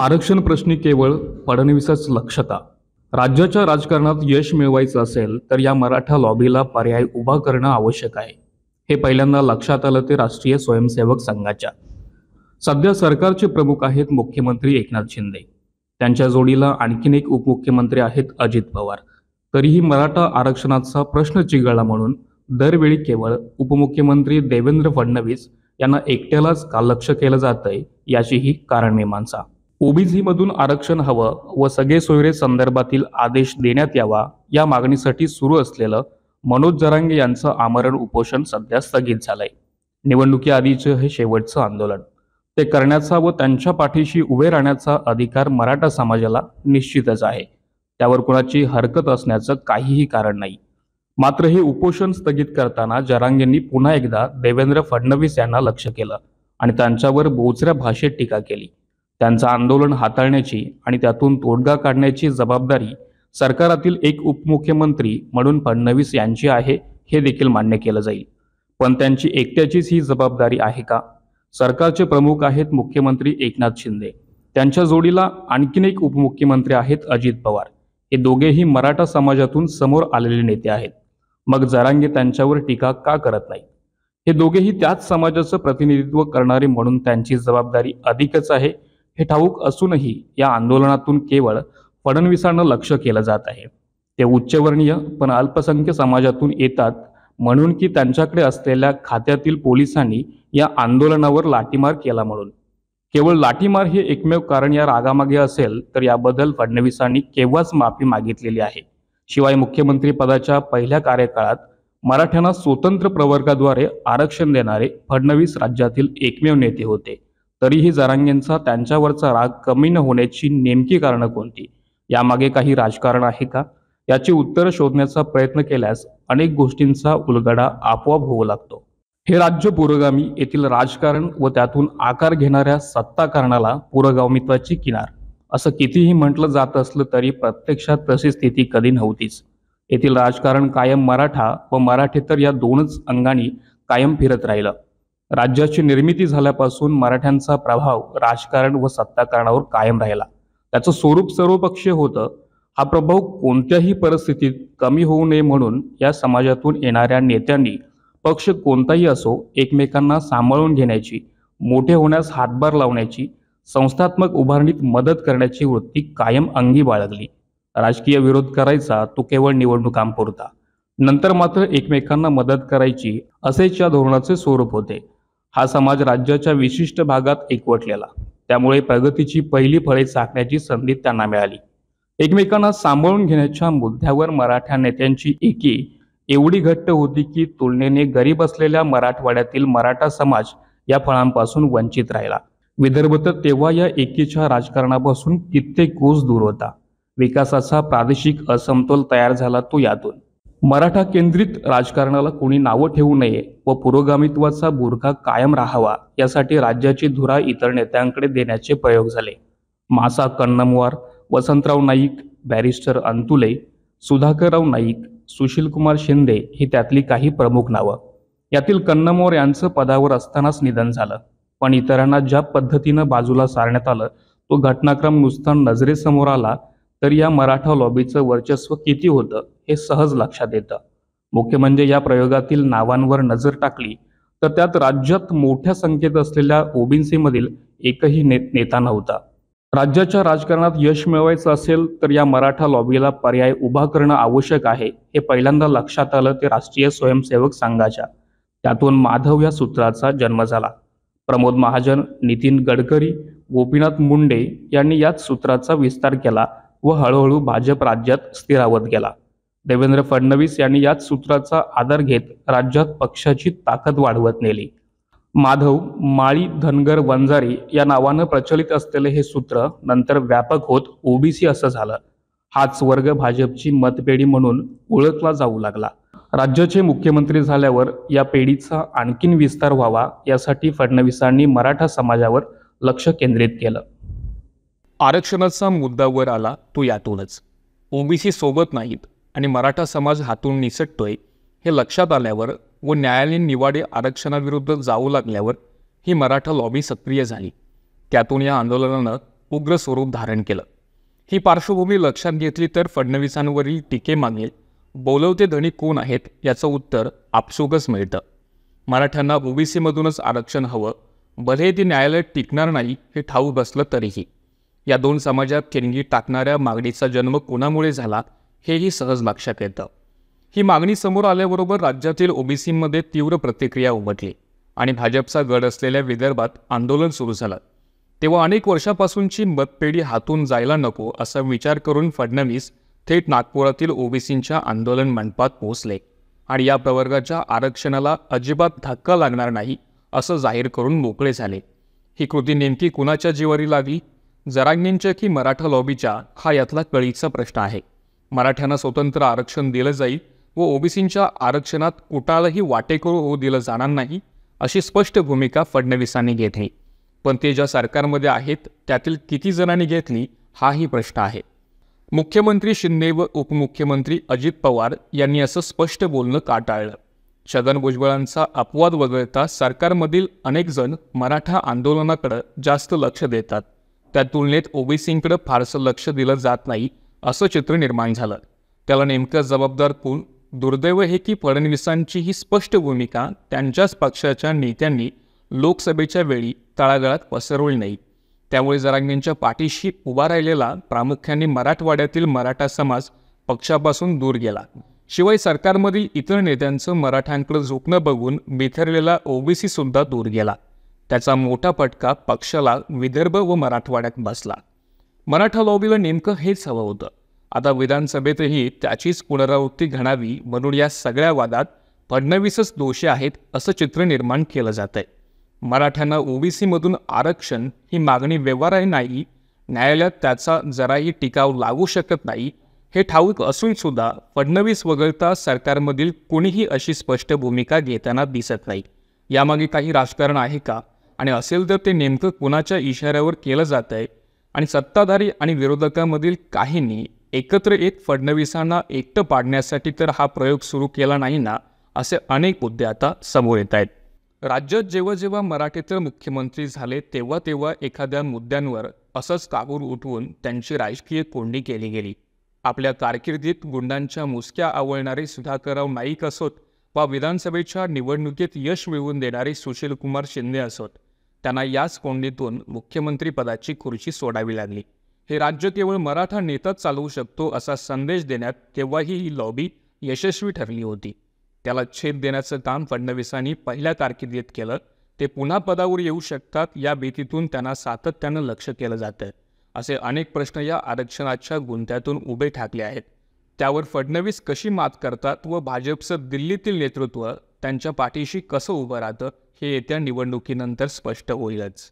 आरक्षण प्रश्नी केवळ फडणवीसच लक्षता राज्याच्या राजकारणात यश मिळवायचं असेल तर या मराठा लॉबीला पर्याय उभा करणं आवश्यक आहे हे पहिल्यांदा लक्षात आलं ते राष्ट्रीय स्वयंसेवक संघाच्या सध्या सरकारचे प्रमुख आहेत मुख्यमंत्री एकनाथ शिंदे त्यांच्या जोडीला आणखीन एक उपमुख्यमंत्री आहेत अजित पवार तरीही मराठा आरक्षणाचा प्रश्न चिघळला म्हणून दरवेळी केवळ उपमुख्यमंत्री देवेंद्र फडणवीस यांना एकट्यालाच का लक्ष केलं जात आहे याचीही कारणमीमांसा ओबीसीमधून आरक्षण हवं व सगळे सोयरे संदर्भातील आदेश देण्यात यावा या मागणीसाठी सुरू असलेलं मनोज जरांगे यांचं आमरण उपोषण सध्या स्थगित झालंय निवडणुकीआधीचं हे शेवटचं आंदोलन ते करण्याचा व त्यांच्या पाठीशी उभे राहण्याचा अधिकार मराठा समाजाला निश्चितच आहे त्यावर कुणाची हरकत असण्याचं काहीही कारण नाही मात्र हे उपोषण स्थगित करताना जरांगेंनी पुन्हा एकदा देवेंद्र फडणवीस यांना लक्ष केलं आणि त्यांच्यावर बोचऱ्या भाषेत टीका केली त्यांचं आंदोलन हाताळण्याची आणि त्यातून तोडगा काढण्याची जबाबदारी सरकारातील एक उपमुख्यमंत्री म्हणून फडणवीस यांची आहे हे देखील मान्य केलं जाईल पण त्यांची एकट्याचीच ही जबाबदारी आहे का सरकारचे प्रमुख आहेत मुख्यमंत्री एकनाथ शिंदे त्यांच्या जोडीला आणखीन एक उपमुख्यमंत्री आहेत अजित पवार हे दोघेही मराठा समाजातून समोर आलेले नेते आहेत मग जरांगे त्यांच्यावर टीका का करत नाही हे दोघेही त्याच समाजाचं प्रतिनिधित्व करणारे म्हणून त्यांची जबाबदारी अधिकच आहे हे ठाऊक असूनही या आंदोलनातून केवळ फडणवीसांना लक्ष केलं जात आहे ते उच्चवर्णीय पण अल्पसंख्य समाजातून येतात म्हणून की त्यांच्याकडे असलेल्या खात्यातील पोलिसांनी या आंदोलनावर लाठीमार केला म्हणून केवळ लाठीमार हे एकमेव कारण या रागामागे असेल तर याबद्दल फडणवीसांनी केव्हाच माफी मागितलेली आहे शिवाय मुख्यमंत्री पदाच्या पहिल्या कार्यकाळात मराठ्यांना स्वतंत्र प्रवर्गाद्वारे आरक्षण देणारे फडणवीस राज्यातील एकमेव नेते होते तरीही जरांगेंचा त्यांच्यावरचा राग कमी न होण्याची नेमकी कारणं कोणती यामागे काही राजकारण आहे का याची उत्तरं शोधण्याचा प्रयत्न केल्यास अनेक गोष्टींचा उलगडा आपोआप होऊ लागतो हे राज्य पुरोगामी येथील राजकारण व त्यातून आकार घेणाऱ्या सत्ताकारणाला पुरोगामित्वाची किनार असं कितीही म्हटलं जात असलं तरी प्रत्यक्षात तशी स्थिती कधी नव्हतीच येथील राजकारण कायम मराठा व मराठेतर या दोनच अंगाने कायम फिरत राहिलं राज्याची निर्मिती झाल्यापासून मराठ्यांचा प्रभाव राजकारण व सत्ताकारणावर कायम राहिला त्याचं स्वरूप सर्वपक्षीय होतं हा प्रभाव कोणत्याही परिस्थितीत कमी होऊ नये म्हणून या समाजातून येणाऱ्या नेत्यांनी पक्ष कोणताही असो एकमेकांना सांभाळून घेण्याची मोठे होण्यास हातभार लावण्याची संस्थात्मक उभारणीत मदत करण्याची वृत्ती कायम अंगी बाळगली राजकीय विरोध करायचा तो केवळ निवडणुकांपुरता नंतर मात्र एकमेकांना मदत करायची असेच या धोरणाचे स्वरूप होते हा समाज राज्याच्या विशिष्ट भागात एकवटलेला त्यामुळे प्रगतीची पहिली फळे चाकण्याची संधी त्यांना मिळाली एकमेकांना सांभाळून घेण्याच्या मुद्द्यावर मराठा नेत्यांची एकी एवढी घट्ट होती की तुलनेने गरीब असलेल्या मराठवाड्यातील मराठा समाज या फळांपासून वंचित राहिला विदर्भ तर तेव्हा या एकीच्या राजकारणापासून कित्येक कोस दूर होता विकासाचा प्रादेशिक असमतोल तयार झाला तो यातून मराठा केंद्रित राजकारणाला कोणी नावं ठेवू नये व पुरोगामित्वाचा बुरखा कायम राहावा यासाठी राज्याची धुरा इतर नेत्यांकडे देण्याचे प्रयोग झाले मासा कन्नमवार वसंतराव नाईक बॅरिस्टर अंतुले सुधाकरराव नाईक सुशीलकुमार शिंदे ही त्यातली काही प्रमुख नावं यातील कन्नमवार यांचं पदावर असतानाच निधन झालं पण इतरांना ज्या पद्धतीनं बाजूला सारण्यात आलं तो घटनाक्रम नुसता नजरेसमोर आला तर या मराठा लॉबीचं वर्चस्व किती होतं हे सहज लक्षात येतं मुख्य म्हणजे या प्रयोगातील नावांवर नजर टाकली तर त्यात राज्यात मोठ्या संख्येत असलेल्या मधील एकही ने नेता नव्हता राज्याच्या राजकारणात यश मिळवायचं असेल तर या मराठा लॉबीला पर्याय उभा करणं आवश्यक आहे हे पहिल्यांदा लक्षात आलं ते राष्ट्रीय स्वयंसेवक संघाच्या त्यातून माधव या सूत्राचा जन्म झाला प्रमोद महाजन नितीन गडकरी गोपीनाथ मुंडे यांनी याच सूत्राचा विस्तार केला व हळूहळू भाजप राज्यात स्थिरावत गेला देवेंद्र फडणवीस यांनी याच सूत्राचा आधार घेत राज्यात पक्षाची ताकद वाढवत नेली माधव माळी धनगर वंजारी या नावानं प्रचलित असलेले हे सूत्र नंतर व्यापक होत ओबीसी असं झालं हाच वर्ग भाजपची मतपेढी म्हणून ओळखला जाऊ लागला राज्याचे मुख्यमंत्री झाल्यावर या पेढीचा आणखीन विस्तार व्हावा यासाठी फडणवीसांनी मराठा समाजावर लक्ष केंद्रित केलं आरक्षणाचा मुद्दा वर आला तो यातूनच ओबीसी सोबत नाहीत आणि मराठा समाज हातून निसटतोय हे लक्षात आल्यावर व न्यायालयीन निवाडे आरक्षणाविरुद्ध जाऊ लागल्यावर ही मराठा लॉबी सक्रिय झाली त्यातून या आंदोलनानं उग्र स्वरूप धारण केलं ही पार्श्वभूमी लक्षात घेतली तर फडणवीसांवरील टीके मागेल बोलवते धणी कोण आहेत याचं उत्तर आपसोगच मिळतं मराठ्यांना ओबीसीमधूनच आरक्षण हवं भले ते न्यायालयात टिकणार नाही हे ठाऊक बसलं तरीही या दोन समाजात ठिणगी टाकणाऱ्या मागणीचा जन्म कोणामुळे झाला हेही सहज लक्षात येतं ही मागणी समोर आल्याबरोबर राज्यातील ओबीसीमध्ये तीव्र प्रतिक्रिया उमटली आणि भाजपचा गड असलेल्या विदर्भात आंदोलन सुरू झालं तेव्हा अनेक वर्षापासूनची मतपेढी हातून जायला नको असा विचार करून फडणवीस थेट नागपुरातील ओबीसींच्या आंदोलन मंडपात पोहोचले आणि या प्रवर्गाच्या आरक्षणाला अजिबात धक्का लागणार नाही असं जाहीर करून मोकळे झाले ही कृती नेमकी कुणाच्या जीवारी लागली जरांगींच्या की मराठा लॉबीच्या हा यातला कळीचा प्रश्न आहे मराठ्यांना स्वतंत्र आरक्षण दिलं जाईल व ओबीसींच्या आरक्षणात कुठालाही वाटेकोर होऊ दिलं जाणार नाही अशी स्पष्ट भूमिका फडणवीसांनी घेतली पण ते ज्या सरकारमध्ये आहेत त्यातील किती जणांनी घेतली हाही प्रश्न आहे मुख्यमंत्री शिंदे व उपमुख्यमंत्री अजित पवार यांनी असं स्पष्ट बोलणं का टाळलं छगन भुजबळांचा अपवाद वगळता सरकारमधील अनेकजण मराठा आंदोलनाकडं जास्त लक्ष देतात त्या तुलनेत ओबीसींकडे फारसं लक्ष दिलं जात नाही असं चित्र निर्माण झालं त्याला नेमकं जबाबदार कोण दुर्दैव हे की फडणवीसांची ही स्पष्ट भूमिका त्यांच्याच पक्षाच्या नेत्यांनी लोकसभेच्या वेळी तळागळात पसरवली नाही त्यामुळे जरांगेंच्या पाठीशी उभा राहिलेला प्रामुख्याने मराठवाड्यातील मराठा समाज पक्षापासून दूर गेला शिवाय सरकारमधील इतर नेत्यांचं मराठ्यांकडे झोपणं बघून बिथरलेला सुद्धा दूर गेला त्याचा मोठा फटका पक्षाला विदर्भ व मराठवाड्यात बसला मराठा लॉबीला नेमकं हेच हवं होतं आता विधानसभेतही त्याचीच पुनरावृत्ती घडावी म्हणून या सगळ्या वादात फडणवीसच दोषी आहेत असं चित्र निर्माण केलं जात आहे मराठ्यांना ओबीसीमधून आरक्षण ही मागणी व्यवहारही नाही न्यायालयात त्याचा जराही टिकाव लागू शकत नाही हे ठाऊक असूनसुद्धा फडणवीस वगळता सरकारमधील कोणीही अशी स्पष्ट भूमिका घेताना दिसत नाही यामागे काही राजकारण आहे का आणि असेल तर ते नेमकं कुणाच्या इशाऱ्यावर केलं जात आहे आणि सत्ताधारी आणि विरोधकांमधील काहींनी एकत्र येत फडणवीसांना एकटं पाडण्यासाठी तर हा प्रयोग सुरू केला नाही ना असे अनेक मुद्दे आता समोर येत आहेत राज्यात जेव्हा जेव्हा मराठीतील मुख्यमंत्री झाले तेव्हा तेव्हा एखाद्या मुद्द्यांवर असंच काबूर उठवून त्यांची राजकीय कोंडी केली गेली आपल्या कारकिर्दीत गुंडांच्या मुसक्या आवळणारे सुधाकरराव नाईक असोत वा विधानसभेच्या निवडणुकीत यश मिळवून देणारे सुशीलकुमार शिंदे असोत त्यांना याच कोंडीतून मुख्यमंत्रीपदाची खुर्ची सोडावी लागली हे राज्य केवळ मराठा नेताच चालवू शकतो असा संदेश देण्यात तेव्हाही ही लॉबी यशस्वी ठरली होती त्याला छेद देण्याचं काम फडणवीसांनी पहिल्या कारकिर्दीत केलं ते पुन्हा पदावर येऊ शकतात या भीतीतून त्यांना सातत्यानं लक्ष केलं जातं असे अनेक प्रश्न या आरक्षणाच्या गुंत्यातून उभे ठाकले आहेत त्यावर फडणवीस कशी मात करतात व भाजपचं दिल्लीतील नेतृत्व त्यांच्या पाठीशी कसं उभं राहतं हे येत्या निवडणुकीनंतर स्पष्ट होईलच